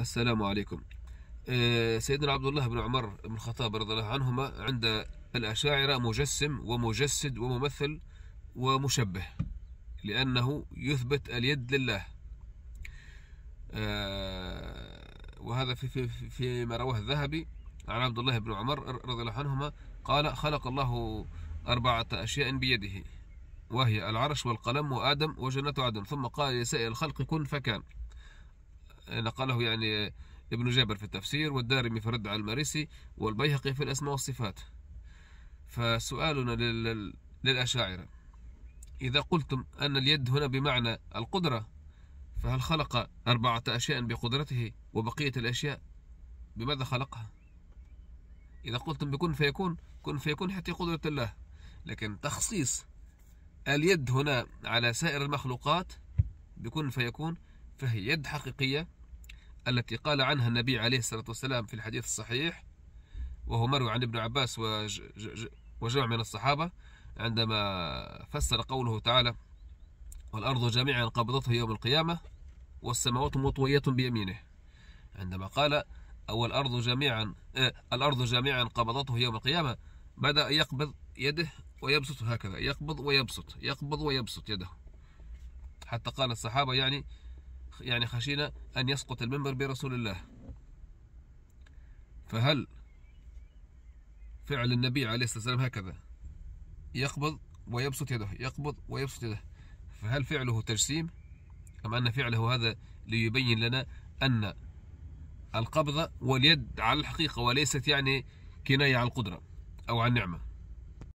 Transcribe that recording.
السلام عليكم آه، سيدنا عبد الله بن عمر بن الخطاب رضي الله عنهما عند الأشاعرة مجسم ومجسد وممثل ومشبه لأنه يثبت اليد لله آه، وهذا في في فيما رواه الذهبي عن عبد الله بن عمر رضي الله عنهما قال خلق الله أربعة أشياء بيده وهي العرش والقلم وآدم وجنة عدن ثم قال لسائر الخلق كن فكان نقله يعني ابن جابر في التفسير والدارمي في الرد على المريسي والبيهقي في الأسماء والصفات فسؤالنا لل... للأشاعرة إذا قلتم أن اليد هنا بمعنى القدرة فهل خلق أربعة أشياء بقدرته وبقية الأشياء بماذا خلقها إذا قلتم بكن فيكون كن فيكون حتى قدرة الله لكن تخصيص اليد هنا على سائر المخلوقات بكن فيكون فهي يد حقيقية التي قال عنها النبي عليه الصلاة والسلام في الحديث الصحيح وهو مروي عن ابن عباس وجمع من الصحابة عندما فسر قوله تعالى والأرض جميعا قبضته يوم القيامة والسماوات مطوية بيمينه عندما قال أو الأرض جميعا آه الأرض جميعا قبضته يوم القيامة بدأ يقبض يده ويبسط هكذا يقبض ويبسط يقبض ويبسط يده حتى قال الصحابة يعني يعني خشينا أن يسقط المنبر برسول الله فهل فعل النبي عليه الصلاة والسلام هكذا يقبض ويبسط يده يقبض ويبسط يده فهل فعله تجسيم أم أن فعله هذا ليبين لنا أن القبضة واليد على الحقيقة وليست يعني كناية عن القدرة أو عن نعمة